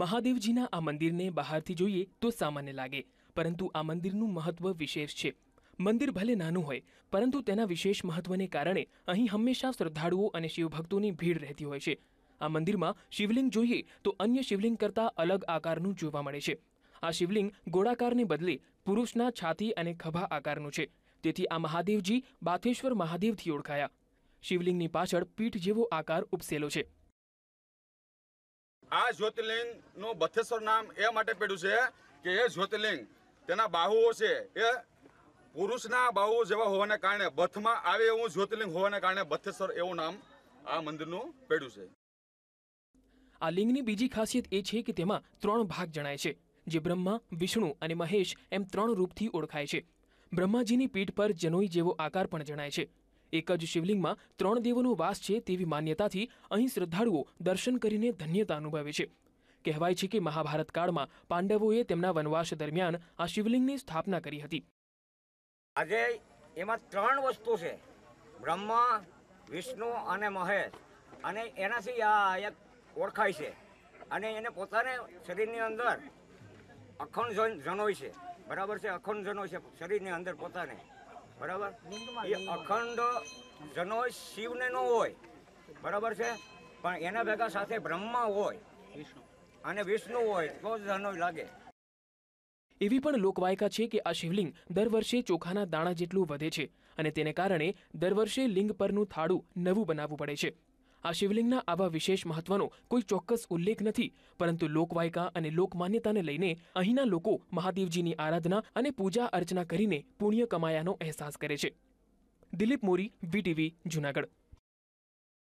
મહાદેવજીના આ મંદિરને બહારથી જોઈએ તો સામાન્ય લાગે પરંતુ આ મંદિરનું મહત્વ વિશેષ છે મંદિર ભલે નાનું હોય પરંતુ તેના વિશેષ મહત્વને કારણે અહીં હંમેશા શ્રદ્ધાળુઓ અને શિવભક્તોની ભીડ રહેતી હોય છે આ મંદિરમાં શિવલિંગ જોઈએ તો અન્ય શિવલિંગ કરતાં અલગ આકારનું જોવા મળે છે આ શિવલિંગ ગોળાકારને બદલે પુરુષના છાતી અને ખભા આકારનું છે તેથી આ મહાદેવજી બાથેશ્વર મહાદેવથી ઓળખાયા શિવલિંગની પાછળ પીઠ જેવો આકાર ઉપસેલો છે આ જ્યોતિર્લિંગનું બથેશ્વર નામ એ માટે પડ્યું છે કે એ જ્યોતિર્લિંગ તેના બાહુઓ છે એ પુરુષના બાહુ જેવા હોવાને કારણે બથમાં આવે એવું જ્યોતિર્લિંગ હોવાને કારણે બથેશ્વર એવું નામ આ મંદિરનું પડ્યું છે આ લિંગની બીજી ખાસિયત એ છે કે તેમાં ત્રણ ભાગ જણાય છે જે બ્રહ્મા વિષ્ણુ અને મહેશ એમ ત્રણ રૂપથી ઓળખાય છે બ્રહ્માજીની પીઠ પર જનોઈ જેવો આકાર પણ જણાય છે એક જ શિવલિંગમાં ત્રણ દેવોનો વાસ છે તેવી માન્યતાથી અહીં શ્રદ્ધાળુઓ દર્શન કરીને ધન્યતા અનુભવે છે કહેવાય છે કે મહાભારત કાળમાં પાંડવોએ તેમના વનવાસ દરમિયાન આ શિવલિંગની સ્થાપના કરી હતી આજે એમાં ત્રણ વસ્તુ છે બ્રહ્મા વિષ્ણુ અને મહેશ અને એનાથી આ એક ઓળખાય છે અને એને પોતાને શરીરની અંદર અખંડ જનોય છે બરાબર છે અખંડ જનોય છે શરીરની અંદર પોતાને બરાબર એ અખંડ જનોય શિવને ન હોય બરાબર છે પણ એના ભેગા સાથે બ્રહ્મા હોય અને વિષ્ણુ હોય તો જ લાગે એવી પણ લોકવાયકા છે કે આ શિવલિંગ દર વર્ષે ચોખાના દાણા જેટલું વધે છે અને તેને કારણે દર વર્ષે લિંગ પરનું થાળું નવું બનાવવું પડે છે આ શિવલિંગના આવા વિશેષ મહત્વનો કોઈ ચોક્કસ ઉલ્લેખ નથી પરંતુ લોકવાયકા અને લોકમાન્યતાને લઈને અહીંના લોકો મહાદેવજીની આરાધના અને પૂજા અર્ચના કરીને પુણ્ય કમાયાનો અહેસાસ કરે છે દિલીપ મોરી વીટીવી જુનાગઢ